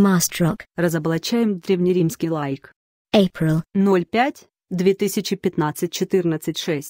Мастрок. Разоблачаем древнеримский лайк. April. 05. 2015-14-6.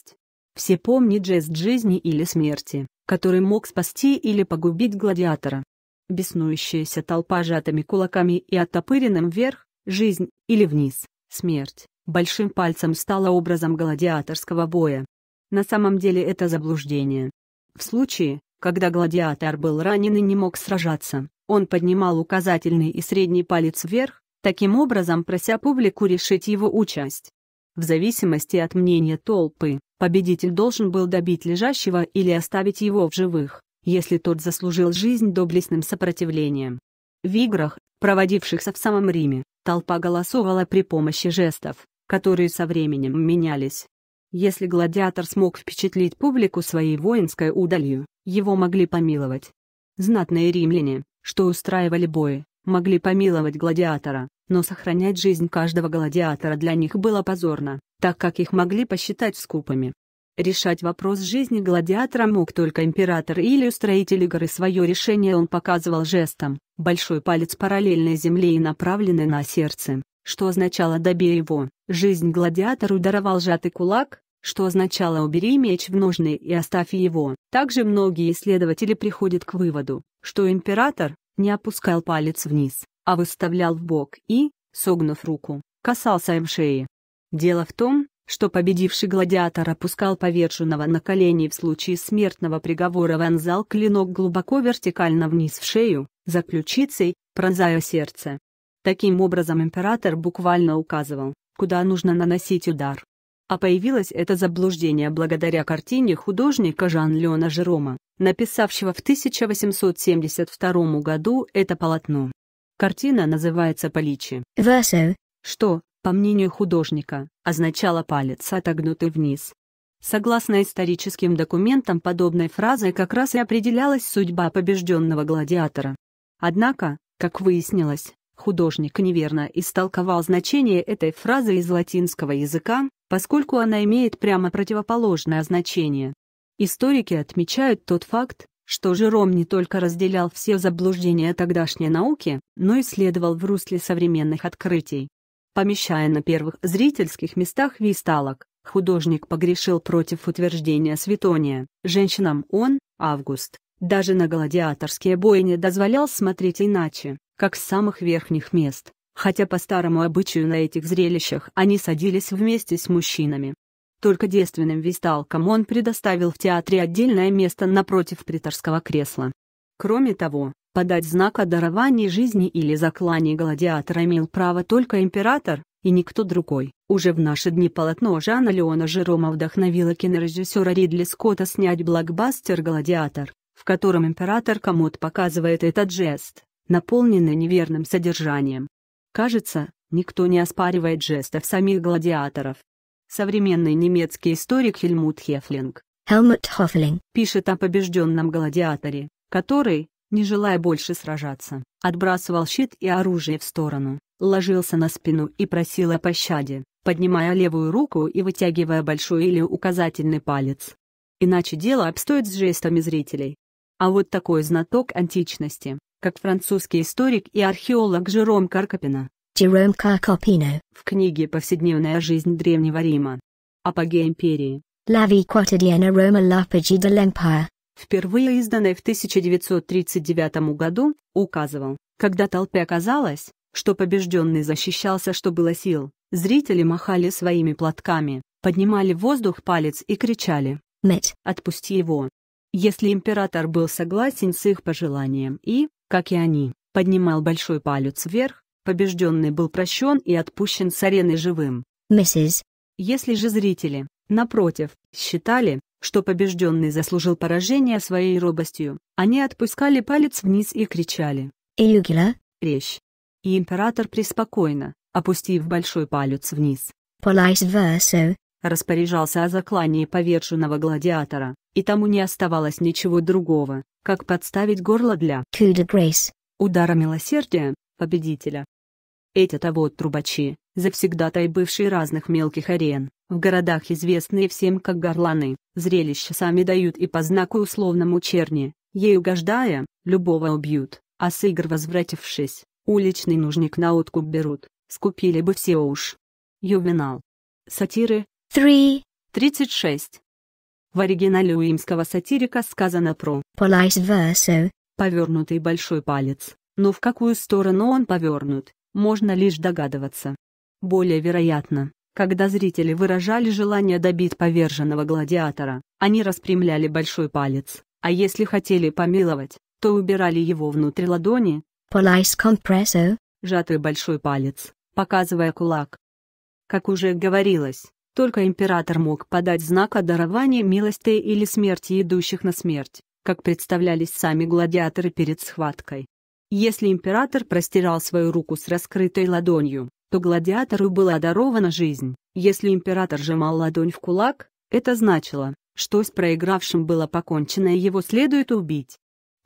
Все помнит жест жизни или смерти, который мог спасти или погубить гладиатора. Беснующаяся толпа сжатыми кулаками и оттопыренным вверх, жизнь, или вниз, смерть, большим пальцем стала образом гладиаторского боя. На самом деле это заблуждение. В случае, когда гладиатор был ранен и не мог сражаться, он поднимал указательный и средний палец вверх, таким образом прося публику решить его участь. В зависимости от мнения толпы, победитель должен был добить лежащего или оставить его в живых, если тот заслужил жизнь доблестным сопротивлением. В играх, проводившихся в самом Риме, толпа голосовала при помощи жестов, которые со временем менялись. Если гладиатор смог впечатлить публику своей воинской удалью, его могли помиловать. Знатные римляне, что устраивали бои, могли помиловать гладиатора, но сохранять жизнь каждого гладиатора для них было позорно, так как их могли посчитать скупыми. Решать вопрос жизни гладиатора мог только император или устроители игры. Свое решение он показывал жестом, большой палец параллельной земле и направленный на сердце, что означало «добей его». Жизнь гладиатору даровал сжатый кулак, что означало «убери меч в ножны и оставь его». Также многие исследователи приходят к выводу, что император не опускал палец вниз, а выставлял в бок и, согнув руку, касался им шеи. Дело в том, что победивший гладиатор опускал поверженного на колени в случае смертного приговора вонзал клинок глубоко вертикально вниз в шею, за ключицей, пронзая сердце. Таким образом император буквально указывал, куда нужно наносить удар. А появилось это заблуждение благодаря картине художника Жан-Леона Жерома, написавшего в 1872 году это полотно. Картина называется «Поличи», Verso. что, по мнению художника, означало палец, отогнутый вниз. Согласно историческим документам, подобной фразой как раз и определялась судьба побежденного гладиатора. Однако, как выяснилось, художник неверно истолковал значение этой фразы из латинского языка, поскольку она имеет прямо противоположное значение. Историки отмечают тот факт, что Жером не только разделял все заблуждения тогдашней науки, но и следовал в русле современных открытий. Помещая на первых зрительских местах висталок, художник погрешил против утверждения Светония, женщинам он, Август, даже на гладиаторские бойни дозволял смотреть иначе, как с самых верхних мест хотя по старому обычаю на этих зрелищах они садились вместе с мужчинами. Только девственным висталкам он предоставил в театре отдельное место напротив приторского кресла. Кроме того, подать знак о даровании жизни или заклании гладиатора имел право только император, и никто другой. Уже в наши дни полотно Жана Леона Жерома вдохновило кинорежиссера Ридли Скотта снять блокбастер «Гладиатор», в котором император Комод показывает этот жест, наполненный неверным содержанием. Кажется, никто не оспаривает жестов самих гладиаторов. Современный немецкий историк Хельмут Хефлинг Helmut Hoffling, пишет о побежденном гладиаторе, который, не желая больше сражаться, отбрасывал щит и оружие в сторону, ложился на спину и просил о пощаде, поднимая левую руку и вытягивая большой или указательный палец. Иначе дело обстоит с жестами зрителей. А вот такой знаток античности, как французский историк и археолог Жером Каркопино Жером Каркопино в книге «Повседневная жизнь Древнего Рима. Апогея империи. La vie quotidiana Roma l'apogee dell'empire» впервые изданной в 1939 году, указывал, когда толпе казалось, что побежденный защищался, что было сил, зрители махали своими платками, поднимали в воздух палец и кричали «Мэтт! Отпусти его!» Если император был согласен с их пожеланием и, как и они, поднимал большой палец вверх, побежденный был прощен и отпущен с арены живым. Миссис. Если же зрители, напротив, считали, что побежденный заслужил поражение своей робостью, они отпускали палец вниз и кричали. Илюгила. Речь. И император преспокойно, опустив большой палец вниз. Police verso распоряжался о заклании поверженного гладиатора, и тому не оставалось ничего другого, как подставить горло для удара милосердия, победителя. Эти-то вот трубачи, завсегдатай бывшие разных мелких арен, в городах известные всем как горланы, зрелища сами дают и по знаку условному черни, ей угождая, любого убьют, а с игр возвратившись, уличный нужник на откуп берут, скупили бы все уж. Ювенал. Сатиры, Three. 36. В оригинале уимского сатирика сказано про «polite verso» — повернутый большой палец, но в какую сторону он повернут, можно лишь догадываться. Более вероятно, когда зрители выражали желание добить поверженного гладиатора, они распрямляли большой палец, а если хотели помиловать, то убирали его внутрь ладони, «polite compresso» — сжатый большой палец, показывая кулак. Как уже говорилось, только император мог подать знак о даровании милости или смерти идущих на смерть, как представлялись сами гладиаторы перед схваткой. Если император простирал свою руку с раскрытой ладонью, то гладиатору была дарована жизнь. Если император сжимал ладонь в кулак, это значило, что с проигравшим было покончено и его следует убить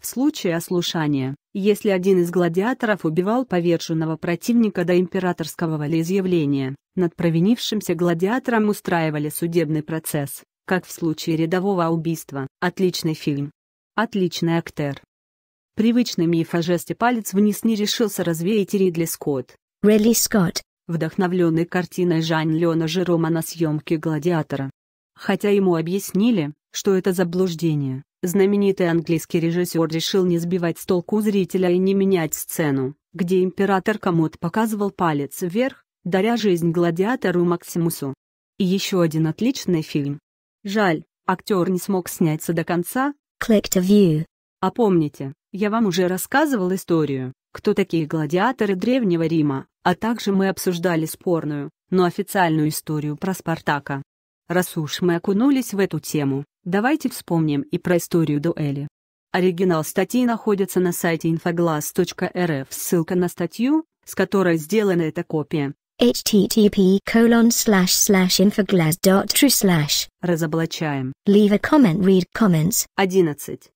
в случае ослушания, если один из гладиаторов убивал поверженного противника до императорского волеизъявления, над провинившимся гладиатором устраивали судебный процесс, как в случае рядового убийства. Отличный фильм. Отличный актер. Привычный миф о жесте палец вниз не решился развеять Ридли Скотт. Ридли Скотт. Вдохновленный картиной Жан Лена Жерома на съемке «Гладиатора». Хотя ему объяснили, что это заблуждение, Знаменитый английский режиссер решил не сбивать с толку зрителя и не менять сцену, где император Комод показывал палец вверх, даря жизнь гладиатору Максимусу. И еще один отличный фильм. Жаль, актер не смог сняться до конца. Click to view. А помните, я вам уже рассказывал историю, кто такие гладиаторы Древнего Рима, а также мы обсуждали спорную, но официальную историю про Спартака. Раз уж мы окунулись в эту тему, Давайте вспомним и про историю дуэли. Оригинал статьи находится на сайте infoglass.rf. Ссылка на статью, с которой сделана эта копия. http colon slash slash infoglass.true slash Разоблачаем. Leave a comment, read comments. 11.